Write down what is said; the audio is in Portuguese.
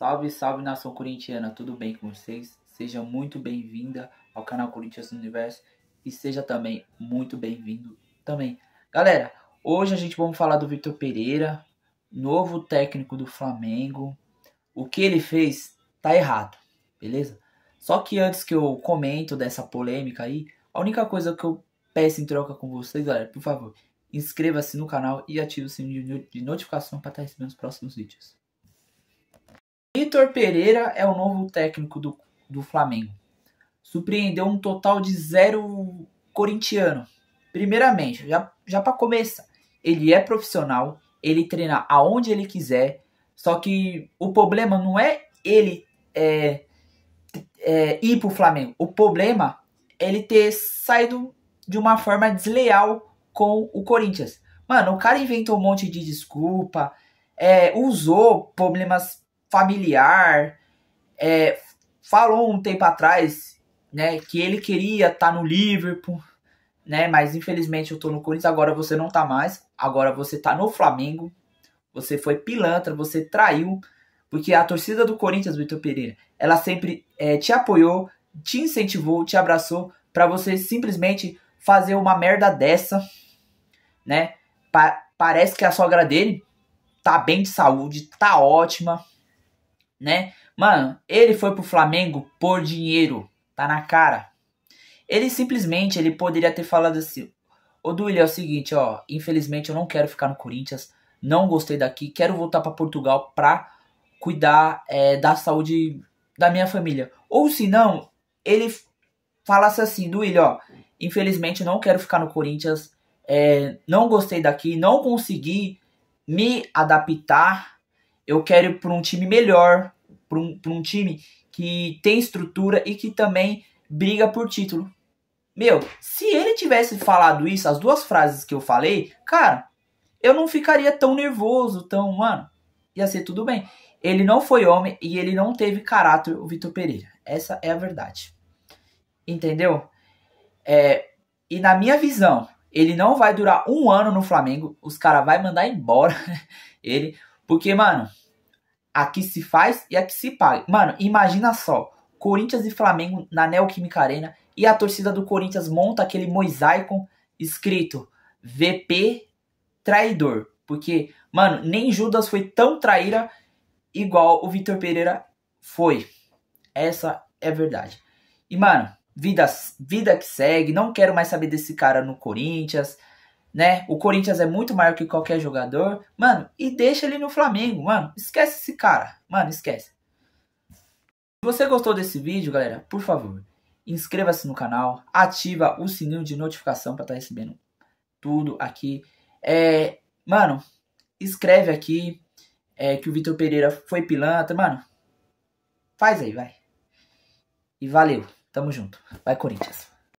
Salve, salve nação corintiana, tudo bem com vocês? Seja muito bem-vinda ao canal Corinthians Universo e seja também muito bem-vindo também. Galera, hoje a gente vamos falar do Vitor Pereira, novo técnico do Flamengo. O que ele fez tá errado, beleza? Só que antes que eu comento dessa polêmica aí, a única coisa que eu peço em troca com vocês, galera, por favor, inscreva-se no canal e ative o sininho de notificação para estar tá recebendo os próximos vídeos. Vitor Pereira é o novo técnico do, do Flamengo. Surpreendeu um total de zero corintiano. Primeiramente, já, já para começar, ele é profissional, ele treina aonde ele quiser, só que o problema não é ele é, é, ir pro Flamengo. O problema é ele ter saído de uma forma desleal com o Corinthians. Mano, o cara inventou um monte de desculpa, é, usou problemas familiar, é, falou um tempo atrás, né, que ele queria estar tá no Liverpool, né, mas infelizmente eu tô no Corinthians, agora você não tá mais, agora você tá no Flamengo, você foi pilantra, você traiu, porque a torcida do Corinthians, Vitor Pereira, ela sempre é, te apoiou, te incentivou, te abraçou, para você simplesmente fazer uma merda dessa, né, pa parece que a sogra dele tá bem de saúde, tá ótima, né? Mano, ele foi pro Flamengo por dinheiro, tá na cara. Ele simplesmente, ele poderia ter falado assim, ô Duílio, é o seguinte, ó, infelizmente eu não quero ficar no Corinthians, não gostei daqui, quero voltar para Portugal pra cuidar é, da saúde da minha família. Ou se não, ele falasse assim, Duílio, ó, infelizmente eu não quero ficar no Corinthians, é, não gostei daqui, não consegui me adaptar eu quero ir para um time melhor, para um, pra um time que tem estrutura e que também briga por título. Meu, se ele tivesse falado isso, as duas frases que eu falei, cara, eu não ficaria tão nervoso, tão, mano, ia ser tudo bem. Ele não foi homem e ele não teve caráter, o Vitor Pereira. Essa é a verdade. Entendeu? É, e na minha visão, ele não vai durar um ano no Flamengo. Os caras vão mandar embora ele. Porque, mano, a que se faz e a que se paga. Mano, imagina só. Corinthians e Flamengo na Neoquímica Arena e a torcida do Corinthians monta aquele mosaico escrito VP traidor. Porque, mano, nem Judas foi tão traíra igual o Vitor Pereira foi. Essa é a verdade. E, mano, vida, vida que segue. Não quero mais saber desse cara no Corinthians né? O Corinthians é muito maior que qualquer jogador, mano, e deixa ele no Flamengo, mano. Esquece esse cara, mano, esquece. Se você gostou desse vídeo, galera, por favor, inscreva-se no canal, ativa o sininho de notificação para estar tá recebendo tudo aqui. É, mano, escreve aqui é, que o Vitor Pereira foi pilantra, mano. Faz aí, vai. E valeu, tamo junto. Vai Corinthians.